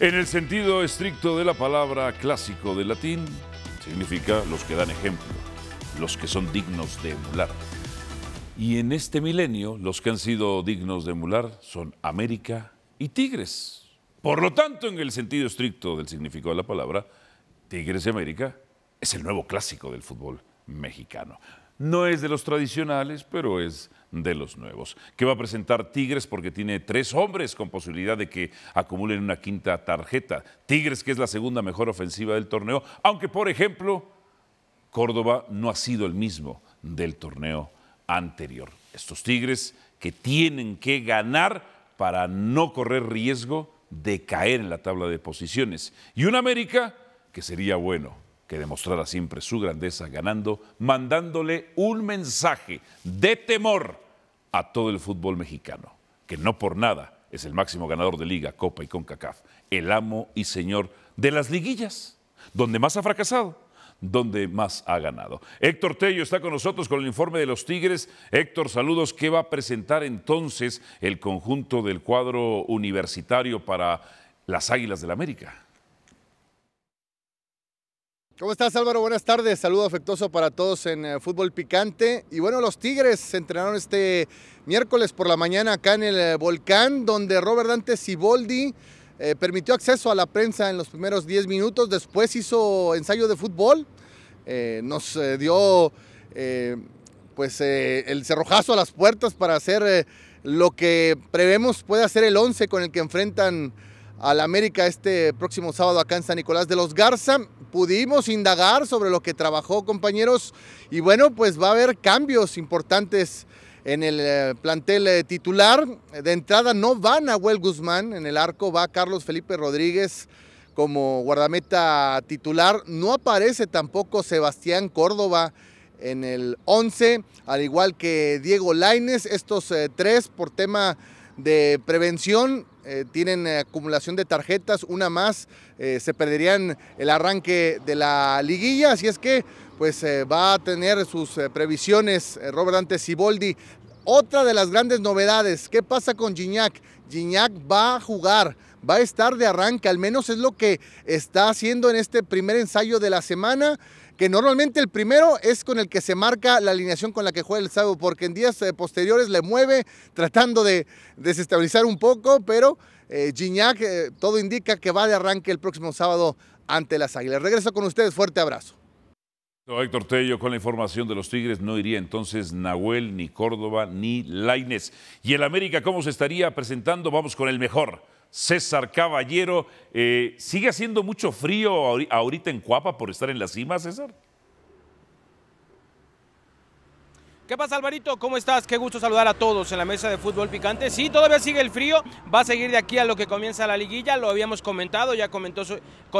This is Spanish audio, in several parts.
En el sentido estricto de la palabra clásico de latín, significa los que dan ejemplo, los que son dignos de emular. Y en este milenio, los que han sido dignos de emular son América y Tigres. Por lo tanto, en el sentido estricto del significado de la palabra, Tigres y América es el nuevo clásico del fútbol mexicano. No es de los tradicionales, pero es de los nuevos. ¿Qué va a presentar Tigres? Porque tiene tres hombres con posibilidad de que acumulen una quinta tarjeta. Tigres, que es la segunda mejor ofensiva del torneo, aunque por ejemplo, Córdoba no ha sido el mismo del torneo anterior. Estos Tigres que tienen que ganar para no correr riesgo de caer en la tabla de posiciones. Y un América que sería bueno que demostrara siempre su grandeza ganando, mandándole un mensaje de temor a todo el fútbol mexicano, que no por nada es el máximo ganador de Liga, Copa y CONCACAF, el amo y señor de las liguillas, donde más ha fracasado, donde más ha ganado. Héctor Tello está con nosotros con el informe de los Tigres. Héctor, saludos. ¿Qué va a presentar entonces el conjunto del cuadro universitario para las Águilas del la América? ¿Cómo estás Álvaro? Buenas tardes, saludo afectuoso para todos en eh, Fútbol Picante. Y bueno, los Tigres se entrenaron este miércoles por la mañana acá en el eh, Volcán, donde Robert Dante Siboldi eh, permitió acceso a la prensa en los primeros 10 minutos, después hizo ensayo de fútbol, nos dio pues el cerrojazo a las puertas para hacer lo que prevemos puede hacer el 11 con el que enfrentan al América este próximo sábado acá en San Nicolás de los Garza. Pudimos indagar sobre lo que trabajó, compañeros, y bueno, pues va a haber cambios importantes en el eh, plantel eh, titular. De entrada no va Nahuel Guzmán, en el arco va Carlos Felipe Rodríguez como guardameta titular. No aparece tampoco Sebastián Córdoba en el 11, al igual que Diego Laines. Estos eh, tres por tema de prevención eh, tienen eh, acumulación de tarjetas, una más, eh, se perderían el arranque de la liguilla, así es que pues va a tener sus previsiones Robert Dante Siboldi. Otra de las grandes novedades, ¿qué pasa con Gignac? Gignac va a jugar, va a estar de arranque, al menos es lo que está haciendo en este primer ensayo de la semana que normalmente el primero es con el que se marca la alineación con la que juega el sábado, porque en días eh, posteriores le mueve tratando de desestabilizar un poco, pero eh, Gignac eh, todo indica que va de arranque el próximo sábado ante las Águilas. Regreso con ustedes, fuerte abrazo. Héctor Tello, con la información de los Tigres no iría entonces Nahuel, ni Córdoba, ni Laines. ¿Y el América cómo se estaría presentando? Vamos con el mejor. César Caballero, eh, ¿sigue haciendo mucho frío ahorita en Cuapa por estar en la cima, César? ¿Qué pasa, Alvarito? ¿Cómo estás? Qué gusto saludar a todos en la mesa de fútbol picante. Sí, todavía sigue el frío. Va a seguir de aquí a lo que comienza la liguilla. Lo habíamos comentado, ya comentó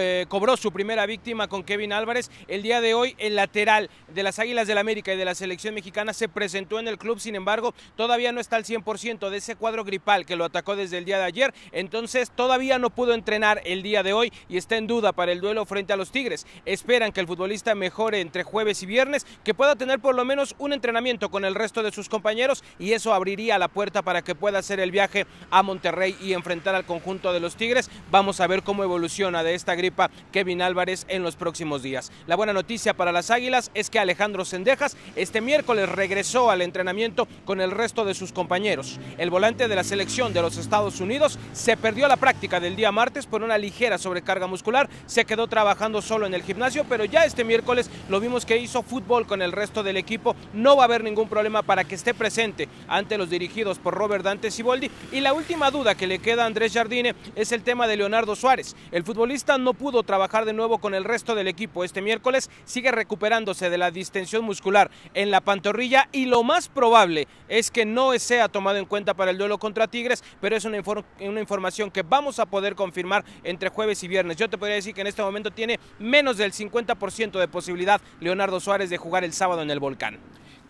eh, cobró su primera víctima con Kevin Álvarez. El día de hoy, el lateral de las Águilas del América y de la selección mexicana se presentó en el club. Sin embargo, todavía no está al 100% de ese cuadro gripal que lo atacó desde el día de ayer. Entonces, todavía no pudo entrenar el día de hoy y está en duda para el duelo frente a los Tigres. Esperan que el futbolista mejore entre jueves y viernes, que pueda tener por lo menos un entrenamiento con el resto de sus compañeros y eso abriría la puerta para que pueda hacer el viaje a Monterrey y enfrentar al conjunto de los Tigres. Vamos a ver cómo evoluciona de esta gripa Kevin Álvarez en los próximos días. La buena noticia para las Águilas es que Alejandro Sendejas este miércoles regresó al entrenamiento con el resto de sus compañeros. El volante de la selección de los Estados Unidos se perdió la práctica del día martes por una ligera sobrecarga muscular, se quedó trabajando solo en el gimnasio, pero ya este miércoles lo vimos que hizo fútbol con el resto del equipo, no va a haber ningún problema para que esté presente ante los dirigidos por Robert Dante Siboldi. Y la última duda que le queda a Andrés Jardine es el tema de Leonardo Suárez. El futbolista no pudo trabajar de nuevo con el resto del equipo este miércoles, sigue recuperándose de la distensión muscular en la pantorrilla y lo más probable es que no sea tomado en cuenta para el duelo contra Tigres, pero es una, una información que vamos a poder confirmar entre jueves y viernes. Yo te podría decir que en este momento tiene menos del 50% de posibilidad Leonardo Suárez de jugar el sábado en el Volcán.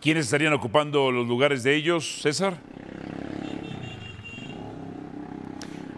¿Quiénes estarían ocupando los lugares de ellos, César?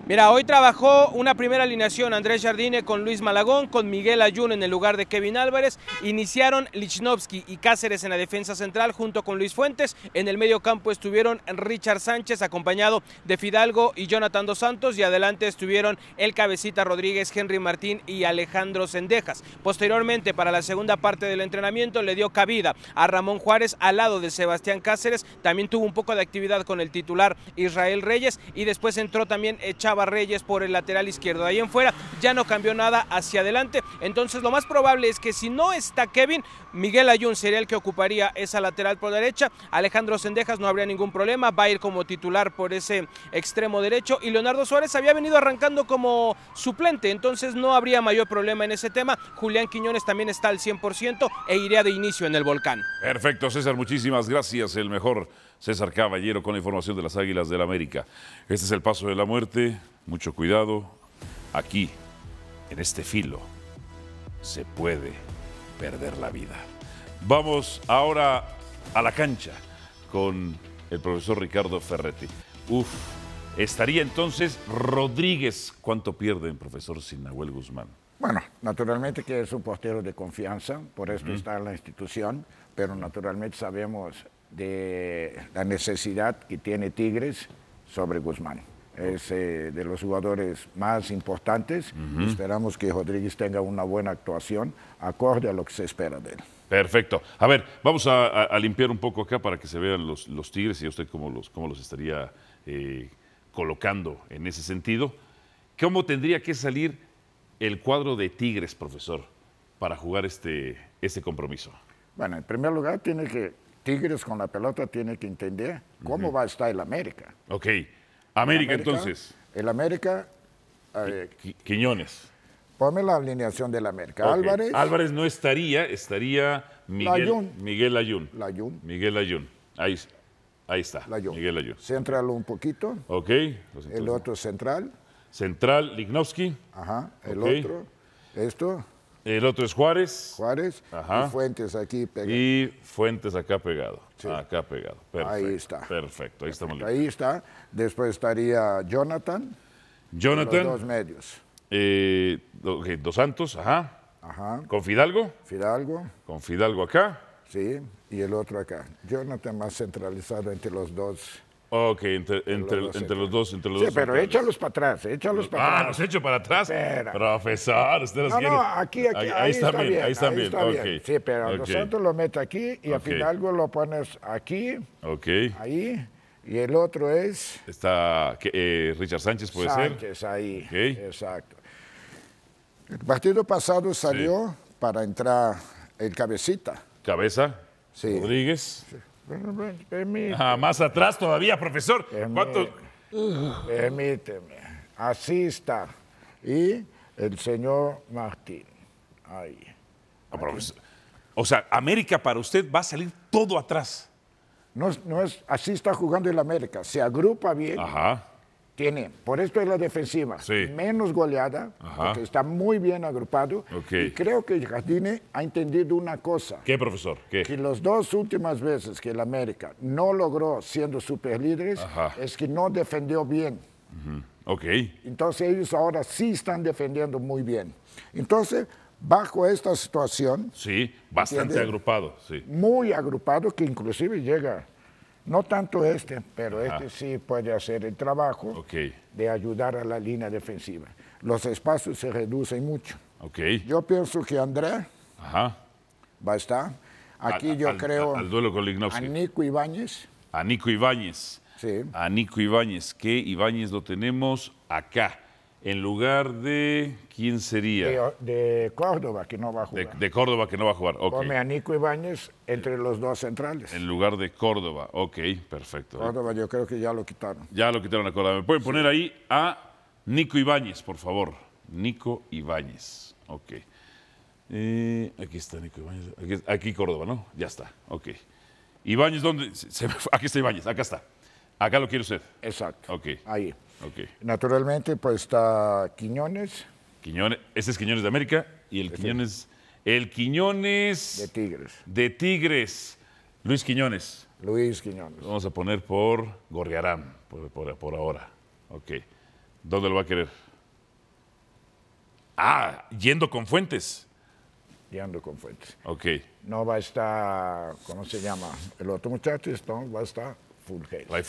Mira, hoy trabajó una primera alineación Andrés Jardine con Luis Malagón, con Miguel Ayun en el lugar de Kevin Álvarez. Iniciaron Lichnowsky y Cáceres en la defensa central junto con Luis Fuentes. En el medio campo estuvieron Richard Sánchez acompañado de Fidalgo y Jonathan Dos Santos y adelante estuvieron el cabecita Rodríguez, Henry Martín y Alejandro Sendejas. Posteriormente, para la segunda parte del entrenamiento, le dio cabida a Ramón Juárez al lado de Sebastián Cáceres. También tuvo un poco de actividad con el titular Israel Reyes y después entró también echado eh, Reyes por el lateral izquierdo. De ahí en fuera ya no cambió nada hacia adelante. Entonces lo más probable es que si no está Kevin, Miguel Ayun sería el que ocuparía esa lateral por derecha. Alejandro Sendejas no habría ningún problema, va a ir como titular por ese extremo derecho. Y Leonardo Suárez había venido arrancando como suplente, entonces no habría mayor problema en ese tema. Julián Quiñones también está al 100% e iría de inicio en el volcán. Perfecto, César, muchísimas gracias. El mejor César Caballero con la información de las Águilas del la América. Este es el paso de la muerte, mucho cuidado. Aquí, en este filo, se puede perder la vida. Vamos ahora a la cancha con el profesor Ricardo Ferretti. Uf, estaría entonces Rodríguez. ¿Cuánto pierde el profesor, Sinahuel Guzmán? Bueno, naturalmente que es un portero de confianza, por esto está en la institución, pero naturalmente sabemos de la necesidad que tiene Tigres sobre Guzmán. Es eh, de los jugadores más importantes. Esperamos que Rodríguez tenga una buena actuación acorde a lo que se espera de él. Perfecto. A ver, vamos a, limpiar un poco acá para que se vean los, Tigres y usted cómo los, cómo los estaría eh, colocando en ese sentido. ¿Cómo tendría que salir el cuadro de Tigres, profesor, para jugar este, este compromiso? Bueno, en primer lugar tiene que Tigres con la pelota tiene que entender cómo va a estar el América. Ok. América, entonces. El América. Eh, Quiñones. Ponme la alineación del América. Álvarez. Álvarez no estaría, estaría Miguel Ayun. Miguel Ayun. Miguel Ayun. Ahí, ahí está. Miguel Ayun. Central un poquito. Ok. Pues el otro central. Central, Lignovsky. Ajá. El otro. Esto. El otro es Juárez. Juárez. Y Fuentes aquí pegado. Y Fuentes acá pegado. Acá pegado. Perfecto. Ahí está. Perfecto. Ahí, Ahí está. Después estaría Jonathan. Jonathan. Los dos medios. Eh, dos Santos, ajá. Ajá. ¿Con Fidalgo? Fidalgo. Con Fidalgo acá. Sí, y el otro acá. Jonathan más centralizado entre los dos Ok, entre, entre, los, entre los dos, sí, pero échalos para atrás, échalos para ah, atrás. Ah, los echo para atrás. Profesor, usted los no, No, aquí, aquí, ahí, está, bien, ahí está, bien. Sí, pero los nosotros lo metes aquí y al final lo pones aquí. Ahí. Y el otro es. Está eh, Richard Sánchez, puede ser. Sánchez, ahí. Exacto. El partido pasado salió para entrar el cabecita. ¿Cabeza? Sí. Rodríguez. Sí. Ah, más atrás todavía, profesor. Emiteme, Permíteme. Así está. Y el señor Martín. Ahí. O sea, América para usted va a salir todo atrás. No, no es, así está jugando el América. Se agrupa bien. Ajá tiene, por esto es la defensiva, menos goleada, porque está muy bien agrupado. Y creo que Jardine ha entendido una cosa. ¿Qué, profesor? Que las dos últimas veces que el América no logró siendo superlíderes líderes es que no defendió bien. Entonces ellos ahora sí están defendiendo muy bien. Entonces, bajo esta situación... Sí, bastante agrupado, sí. Muy agrupado, que inclusive llega no tanto este, pero este sí puede hacer el trabajo de ayudar a la línea defensiva. Los espacios se reducen mucho. Okay. Yo pienso que André va a estar. Aquí yo creo al, duelo con a Nico Ibáñez. A Nico Ibáñez. A Nico Ibáñez, que Ibáñez lo tenemos acá en lugar de quién sería de, Córdoba que no va a jugar de, Córdoba que no va a jugar okay. a Nico Ibáñez entre los dos centrales en lugar de Córdoba ok perfecto Córdoba yo creo que ya lo quitaron ya lo quitaron a Córdoba me pueden poner ahí a Nico Ibáñez por favor Nico Ibáñez ok eh, aquí está Nico Ibáñez aquí, Córdoba no ya está ok Ibáñez dónde aquí está Ibáñez acá está Acá lo quiere usted. Exacto. Ok. Ahí. Ok. Naturalmente, pues está Quiñones. Quiñones. Ese es Quiñones de América y el Quiñones. El Quiñones. De Tigres. De Tigres. Luis Quiñones. Luis Quiñones. vamos a poner por Gorriarán, por, por, ahora. Ok. ¿Dónde lo va a querer? Ah, yendo con Fuentes. Yendo con Fuentes. Ok. No va a estar, ¿cómo se llama? El otro muchacho, Stone, va a estar Fulgencio.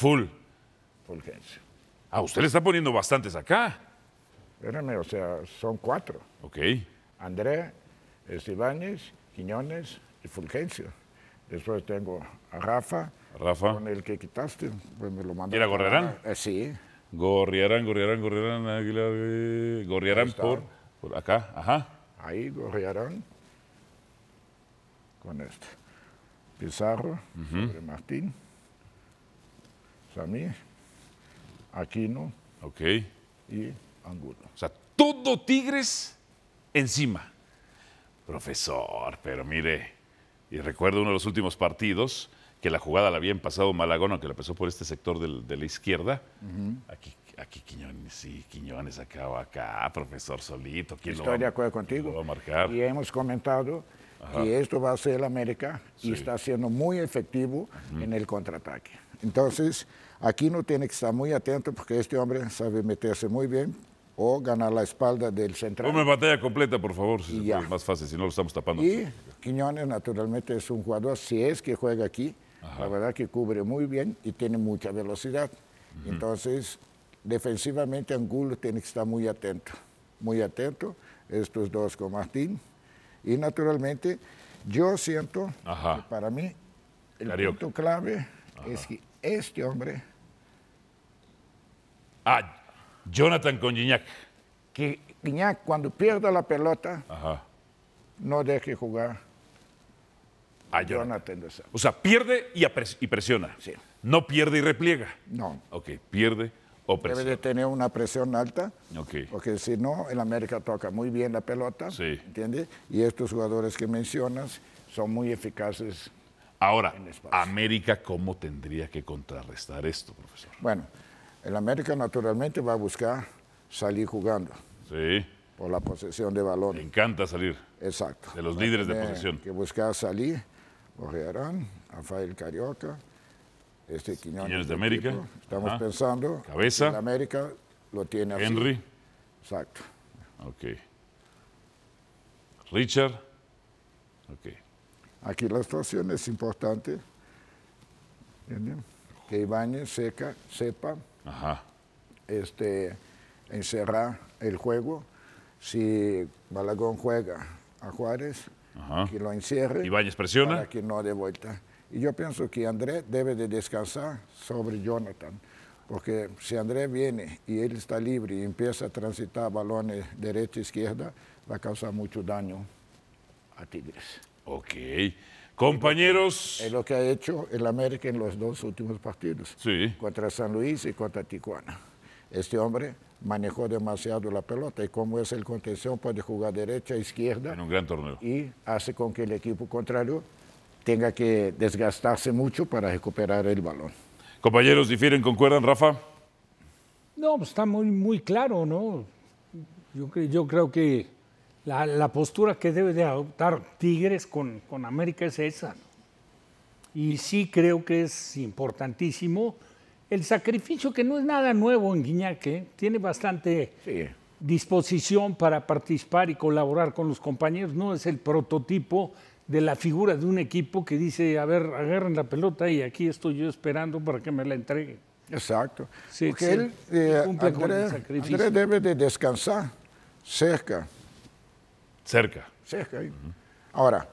Fulgencio. Ah, usted le está poniendo bastantes acá. Espérame, o sea, son cuatro. Ok. Andrea, Estebanes, Quiñones y Fulgencio. Después tengo a Rafa. Rafa. Con el que quitaste, pues me lo mandaste. ¿Y era Gorriarán? Eh, sí. Gorriarán, Gorriarán, Gorriarán, Aguilar. Gorriarán por, por acá, ajá. Ahí Gorriarán. Con este. Pizarro, Martín a mí, Aquino okay. y Angulo. O sea, todo Tigres encima. Profesor, pero mire, y recuerdo uno de los últimos partidos, que la jugada la habían pasado Malagón, que la pasó por este sector de la izquierda. Aquí aquí Quiñones, sí, Quiñones acá o acá, profesor Solito. Estoy de acuerdo contigo. Y hemos comentado que esto va a ser el América y está siendo muy efectivo en el contraataque. Entonces, aquí no tiene que estar muy atento porque este hombre sabe meterse muy bien o ganar la espalda del central. Una batalla completa, por favor, si más fácil, si no lo estamos tapando. Y Quiñones, naturalmente, es un jugador, si es que juega aquí, la verdad que cubre muy bien y tiene mucha velocidad. Entonces, defensivamente, Angulo tiene que estar muy atento, muy atento, estos dos con Martín. Y naturalmente, yo siento para mí el punto clave es que este hombre... Ah, Jonathan con Gignac. Que cuando pierda la pelota, Ajá. no deje jugar a Jonathan. o sea, pierde y, presiona. Sí. No pierde y repliega. No. Ok, pierde o presiona. Debe de tener una presión alta. Porque si no, el América toca muy bien la pelota. Sí. ¿Entiendes? Y estos jugadores que mencionas son muy eficaces Ahora, América, ¿cómo tendría que contrarrestar esto, profesor? Bueno, el América naturalmente va a buscar salir jugando. Sí. Por la posesión de balón. Me encanta salir. Exacto. De los líderes de posesión. Que buscar salir, Ojearán, Rafael Carioca, este Quiñones, Quiñones de América. Estamos pensando. Cabeza. América lo tiene así. Henry. Exacto. Ok. Richard. Ok. Aquí la situación es importante. Que Ibañez seca, sepa Este, encerrar el juego. Si Balagón juega a Juárez, que lo encierre. presiona. Para que no dé vuelta. Y yo pienso que André debe de descansar sobre Jonathan. Porque si André viene y él está libre y empieza a transitar balones derecha-izquierda, e va a causar mucho daño a Tigres. Ok. Compañeros. Es lo que ha hecho el América en los dos últimos partidos. Sí. Contra San Luis y contra Tijuana. Este hombre manejó demasiado la pelota y como es el contención puede jugar derecha, izquierda. En un gran torneo. Y hace con que el equipo contrario tenga que desgastarse mucho para recuperar el balón. Compañeros, ¿difieren, concuerdan, Rafa? No, pues, está muy, muy claro, ¿no? yo creo que la, postura que debe de adoptar Tigres con, América es esa. Y sí creo que es importantísimo el sacrificio, que no es nada nuevo en Guiñaque, ¿eh? tiene bastante disposición para participar y colaborar con los compañeros, no es el prototipo de la figura de un equipo que dice, a ver, agarren la pelota y aquí estoy yo esperando para que me la entreguen. Exacto. Porque él, eh, debe de descansar cerca Cerca. Cerca. Ahora,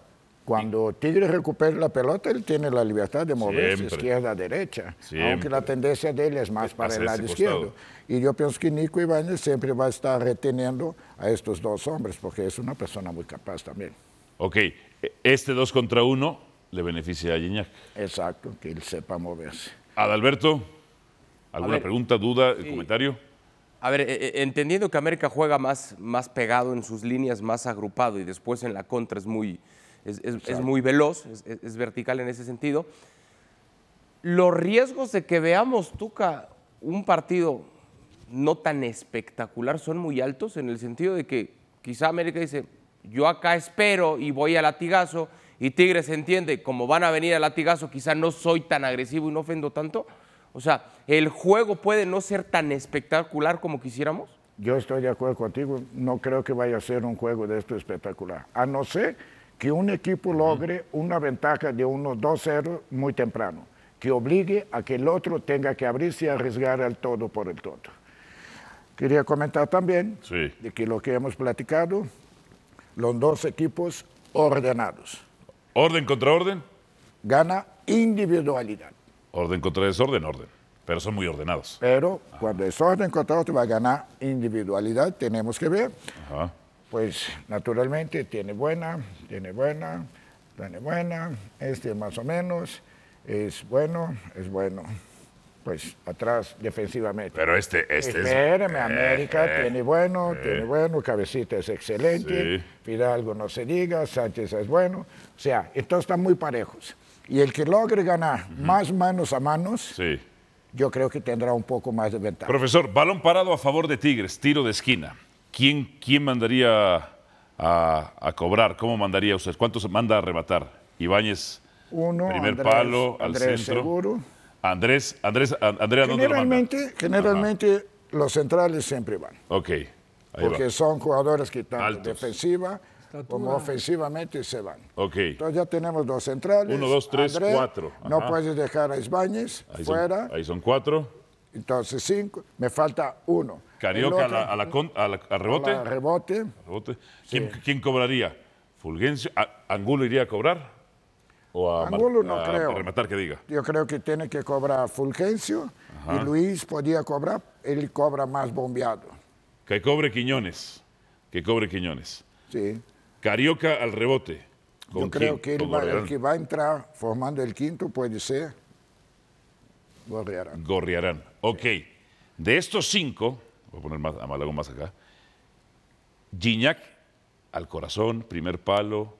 cuando Tigre recupera la pelota, él tiene la libertad de moverse izquierda a derecha, aunque la tendencia de él es más para el lado izquierdo. Y yo pienso que Nico Ibáñez siempre va a estar reteniendo a estos dos hombres, porque es una persona muy capaz también. Ok, e, este dos contra uno le beneficia a Gignac. Exacto, que él sepa moverse. Adalberto, ¿alguna pregunta, duda, sí. comentario? A ver, eh, eh, entendiendo que América juega más, más pegado en sus líneas, más agrupado y después en la contra es muy, es, es, muy veloz, es, es, vertical en ese sentido. Los riesgos de que veamos, Tuca, un partido no tan espectacular son muy altos en el sentido de que quizá América dice, yo acá espero y voy a latigazo y Tigres entiende, como van a venir a latigazo, quizá no soy tan agresivo y no ofendo tanto. O sea, el juego puede no ser tan espectacular como quisiéramos. Yo estoy de acuerdo contigo, no creo que vaya a ser un juego de esto espectacular, a no ser que un equipo logre una ventaja de unos 2-0 muy temprano, que obligue a que el otro tenga que abrirse y arriesgar al todo por el todo. Quería comentar también de que lo que hemos platicado, los dos equipos ordenados. ¿Orden contra orden? Gana individualidad. Orden contra desorden, orden. Pero son muy ordenados. Pero cuando es orden contra otro va a ganar individualidad, tenemos que ver. Pues naturalmente tiene buena, tiene buena, tiene buena, este más o menos, es bueno, es bueno pues atrás defensivamente. Pero este, este Espéreme, es... Eh, América eh, tiene bueno, eh. tiene bueno, Cabecita es excelente, Pidalgo Fidalgo no se diga, Sánchez es bueno, o sea, entonces están muy parejos. Y el que logre ganar más manos a manos, yo creo que tendrá un poco más de ventaja. Profesor, balón parado a favor de Tigres, tiro de esquina. ¿Quién, mandaría a, cobrar? ¿Cómo mandaría usted? ¿Cuántos manda a arrebatar? Ibáñez, primer Andrés, palo, al Andrés Seguro. Andrés, Andrés, Andrea, ¿dónde generalmente, Generalmente los centrales siempre van. Ok. Ahí porque son jugadores que están defensiva como ofensivamente se van. Ok. Entonces ya tenemos dos centrales. Uno, dos, tres, cuatro. No puedes dejar a Isbañez fuera. ahí son cuatro. Entonces cinco. Me falta uno. Carioca a, la, rebote. A rebote. ¿Quién, cobraría? ¿Fulgencio? ¿Angulo iría a cobrar? O Angulo no creo. rematar que diga. Yo creo que tiene que cobrar Fulgencio y Luis podía cobrar. Él cobra más bombeado. Que cobre Quiñones. Que cobre Quiñones. Sí. Carioca al rebote. Yo creo que el que va a entrar formando el quinto puede ser Gorriarán. Gorriarán, ok. De estos cinco, voy a poner más, a más acá, Gignac al corazón, primer palo,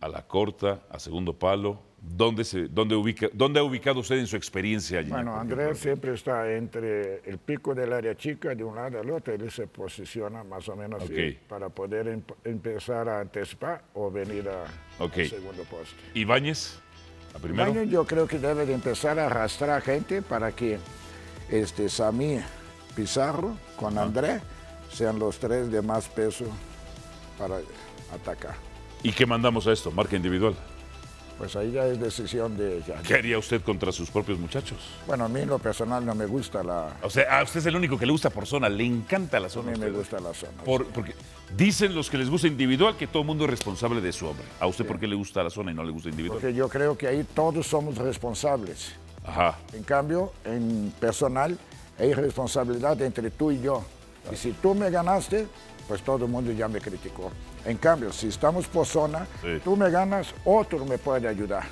a la corta, a segundo palo, ¿Dónde, se, dónde, ubica, ¿Dónde ha ubicado usted en su experiencia allí? Bueno, Andrés siempre está entre el pico del área chica de un lado al otro, él se posiciona más o menos para poder em, empezar a anticipar o venir al segundo poste. ¿Ibáñez? ¿A primero? yo creo que debe de empezar a arrastrar gente para que este, Pizarro con Andrés sean los tres de más peso para atacar. ¿Y qué mandamos a esto? Marca individual pues ahí ya es decisión de ella. ¿Qué haría usted contra sus propios muchachos? Bueno, a mí en lo personal no me gusta la... O sea, a usted es el único que le gusta por zona, le encanta la zona. A mí me gusta la zona. Porque dicen los que les gusta individual que todo el mundo es responsable de su hombre. ¿A usted por qué le gusta la zona y no le gusta individual? Porque yo creo que ahí todos somos responsables. Ajá. En cambio, en personal hay responsabilidad entre tú y yo. Y si tú me ganaste, pues todo el mundo ya me criticó. En cambio, si estamos por zona, tú me ganas, otro me puede ayudar.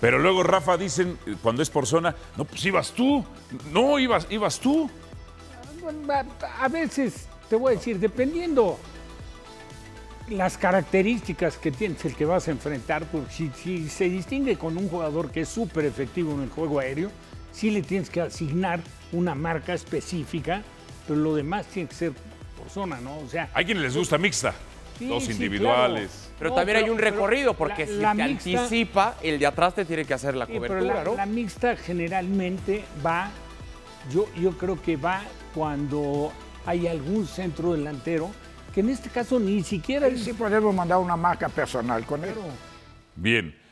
Pero luego, Rafa, dicen, eh, cuando es por zona, no, pues ibas tú, no, ibas, ibas tú. A veces, te voy a decir, dependiendo las características que tienes el que vas a enfrentar, pues, si, si, se distingue con un jugador que es súper efectivo en el juego aéreo, sí le tienes que asignar una marca específica, pero lo demás tiene que ser zona, ¿no? O sea, hay quienes les gusta mixta, sí, dos individuales. Pero también hay un recorrido, porque si anticipa, el de atrás te tiene que hacer la cobertura, pero la, mixta generalmente va, yo, yo creo que va cuando hay algún centro delantero, que en este caso ni siquiera... Sí, podemos mandar una marca personal con él. Bien.